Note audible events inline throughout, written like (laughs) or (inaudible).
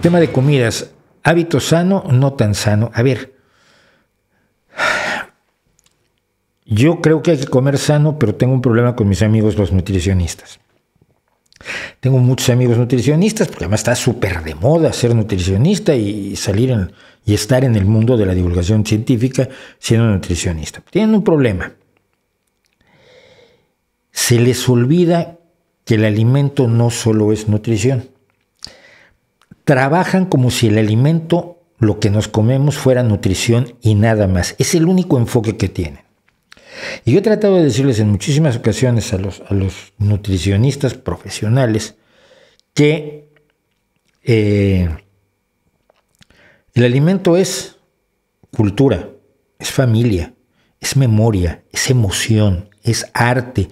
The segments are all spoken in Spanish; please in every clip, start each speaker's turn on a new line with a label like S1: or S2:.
S1: Tema de comidas. Hábito sano, no tan sano. A ver. Yo creo que hay que comer sano, pero tengo un problema con mis amigos los nutricionistas. Tengo muchos amigos nutricionistas, porque además está súper de moda ser nutricionista y salir y estar en el mundo de la divulgación científica siendo nutricionista. Tienen un problema. Se les olvida que el alimento no solo es nutrición trabajan como si el alimento, lo que nos comemos, fuera nutrición y nada más. Es el único enfoque que tienen. Y yo he tratado de decirles en muchísimas ocasiones a los, nutricionistas profesionales que eh, el alimento es cultura, es familia, es memoria, es emoción, es arte,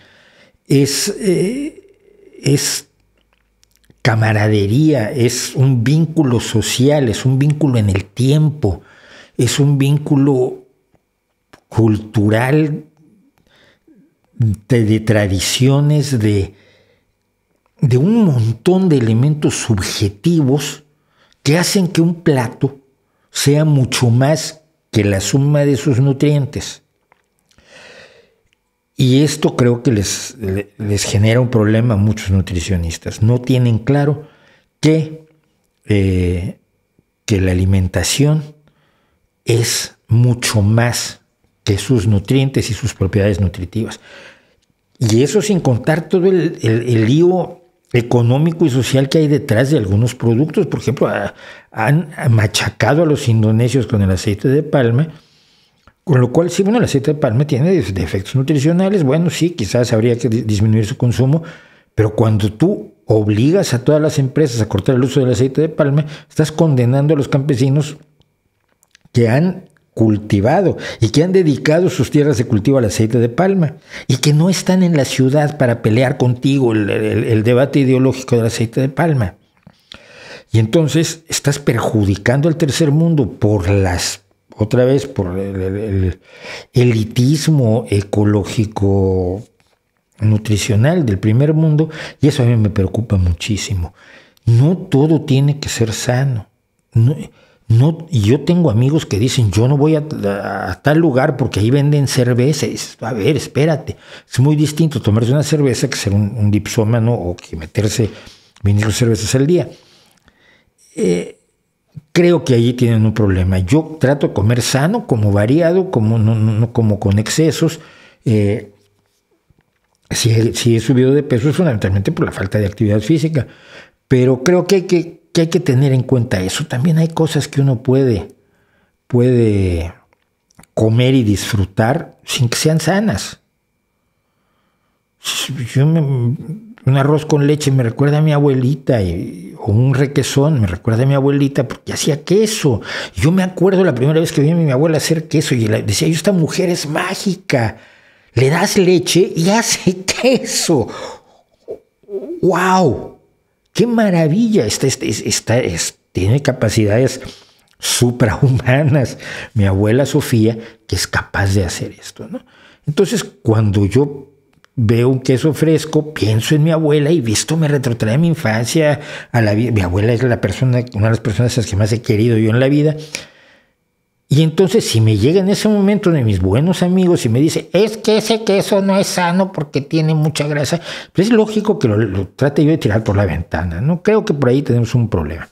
S1: es, eh, es camaradería, es un vínculo social, es un vínculo en el tiempo, es un vínculo cultural de, tradiciones, de un montón de elementos subjetivos que hacen que un plato sea mucho más que la suma de sus nutrientes. Y esto creo que les, les genera un problema a muchos nutricionistas. No tienen claro que, eh, que la alimentación es mucho más que sus nutrientes y sus propiedades nutritivas. Y eso sin contar todo el, lío económico y social que hay detrás de algunos productos. Por ejemplo, han machacado a los indonesios con el aceite de palma con lo cual, sí, bueno, el aceite de palma tiene defectos nutricionales, bueno, sí, quizás habría que disminuir su consumo, pero cuando tú obligas a todas las empresas a cortar el uso del aceite de palma, estás condenando a los campesinos que han cultivado y que han dedicado sus tierras de cultivo al aceite de palma y que no están en la ciudad para pelear contigo el, el debate ideológico del aceite de palma. Y entonces estás perjudicando al tercer mundo por las otra vez por el, elitismo ecológico nutricional del primer mundo, y eso a mí me preocupa muchísimo. No todo tiene que ser sano. No, no, yo tengo amigos que dicen, yo no voy a, tal lugar porque ahí venden cervezas. A ver, espérate. Es muy distinto tomarse una cerveza que ser un, un dipsómano o que meterse vinilos cervezas al día. Eh, creo que allí tienen un problema. Yo trato de comer sano, como variado, como, no, como con excesos. Eh, si, si, he subido de peso es fundamentalmente por la falta de actividad física, pero creo que hay que, hay que, tener en cuenta eso. También hay cosas que uno puede, puede comer y disfrutar sin que sean sanas. Yo me, un arroz con leche me recuerda a mi abuelita, y, o un requesón me recuerda a mi abuelita, porque hacía queso. Yo me acuerdo la primera vez que vi a mi abuela hacer queso y decía, yo esta mujer es mágica, le das leche y hace (laughs) queso. ¡Wow! ¡Qué maravilla! Esta, esta, esta, tiene capacidades suprahumanas. Mi abuela Sofía, que es capaz de hacer esto, ¿no? Entonces, cuando yo veo un queso fresco, pienso en mi abuela y visto me retrotrae a mi infancia, a la vida. Mi abuela es la persona, una de las personas a las que más he querido yo en la vida. Y entonces si me llega en ese momento de mis buenos amigos y me dice, es que ese queso no es sano porque tiene mucha grasa, pues es lógico que lo, trate yo de tirar por la ventana. No creo que por ahí tenemos un problema.